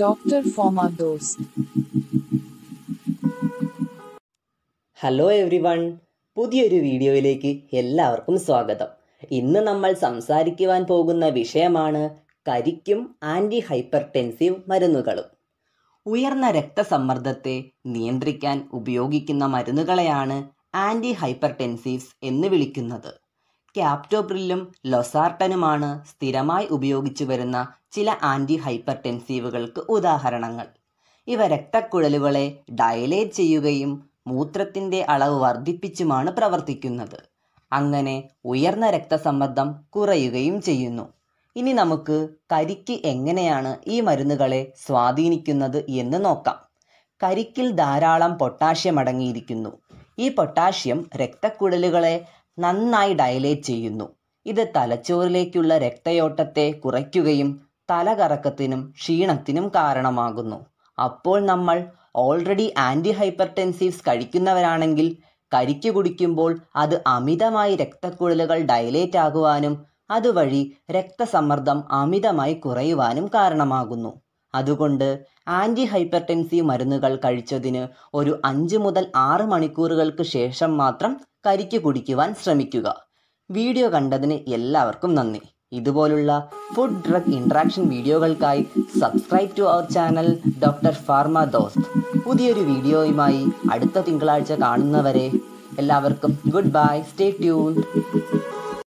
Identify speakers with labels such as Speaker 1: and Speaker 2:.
Speaker 1: doctor फॉर्मा दोस्त hello every one പുതിയൊരു വീഡിയോയിലേക്ക് എല്ലാവർക്കും സ്വാഗതം ഇന്ന് നമ്മൾ സംസാരിക്കുവാൻ പോകുന്ന വിഷയമാണ് കരിക്കും ആൻറ്റി ഹൈപ്പർ ടെൻസീവ് മരുന്നുകളും ഉയർന്ന രക്തസമ്മർദ്ദത്തെ നിയന്ത്രിക്കാൻ ഉപയോഗിക്കുന്ന മരുന്നുകളെയാണ് ആൻറ്റി ഹൈപ്പർ ടെൻസീവ്സ് എന്ന് വിളിക്കുന്നത് ക്യാപ്റ്റോബ്രില്ലും ലൊസാർട്ടനുമാണ് സ്ഥിരമായി ഉപയോഗിച്ചു വരുന്ന ചില ആൻറ്റി ഹൈപ്പർടെൻസീവുകൾക്ക് ഉദാഹരണങ്ങൾ ഇവ രക്തക്കുഴലുകളെ ഡയലേറ്റ് ചെയ്യുകയും മൂത്രത്തിൻ്റെ അളവ് വർദ്ധിപ്പിച്ചുമാണ് പ്രവർത്തിക്കുന്നത് അങ്ങനെ ഉയർന്ന രക്തസമ്മർദ്ദം കുറയുകയും ചെയ്യുന്നു ഇനി നമുക്ക് കരിക്ക് എങ്ങനെയാണ് ഈ മരുന്നുകളെ സ്വാധീനിക്കുന്നത് എന്ന് നോക്കാം കരിക്കിൽ ധാരാളം പൊട്ടാഷ്യം അടങ്ങിയിരിക്കുന്നു ഈ പൊട്ടാഷ്യം രക്തക്കുഴലുകളെ നന്നായി ഡയലേറ്റ് ചെയ്യുന്നു ഇത് തലച്ചോറിലേക്കുള്ള രക്തയോട്ടത്തെ കുറയ്ക്കുകയും തലകറക്കത്തിനും ക്ഷീണത്തിനും കാരണമാകുന്നു അപ്പോൾ നമ്മൾ ഓൾറെഡി ആൻറ്റി ഹൈപ്പർടെൻസീവ്സ് കഴിക്കുന്നവരാണെങ്കിൽ കരിക്ക് കുടിക്കുമ്പോൾ അത് അമിതമായി രക്തക്കുഴലുകൾ ഡയലേറ്റ് ആകുവാനും അതുവഴി രക്തസമ്മർദ്ദം അമിതമായി കുറയുവാനും കാരണമാകുന്നു അതുകൊണ്ട് ആൻറ്റി ഹൈപ്പർടെൻസീവ് മരുന്നുകൾ കഴിച്ചതിന് ഒരു അഞ്ച് മുതൽ ആറ് മണിക്കൂറുകൾക്ക് ശേഷം മാത്രം കരിക്ക് കുടിക്കുവാൻ ശ്രമിക്കുക വീഡിയോ കണ്ടതിന് എല്ലാവർക്കും നന്ദി ഇതുപോലുള്ള ഫുഡ് ഡ്രഗ് ഇൻട്രാക്ഷൻ വീഡിയോകൾക്കായി subscribe to our channel doctor pharma Dost പുതിയൊരു വീഡിയോയുമായി അടുത്ത തിങ്കളാഴ്ച കാണുന്നവരെ എല്ലാവർക്കും ഗുഡ് ബൈ സ്റ്റേ ട്യൂൺഡ്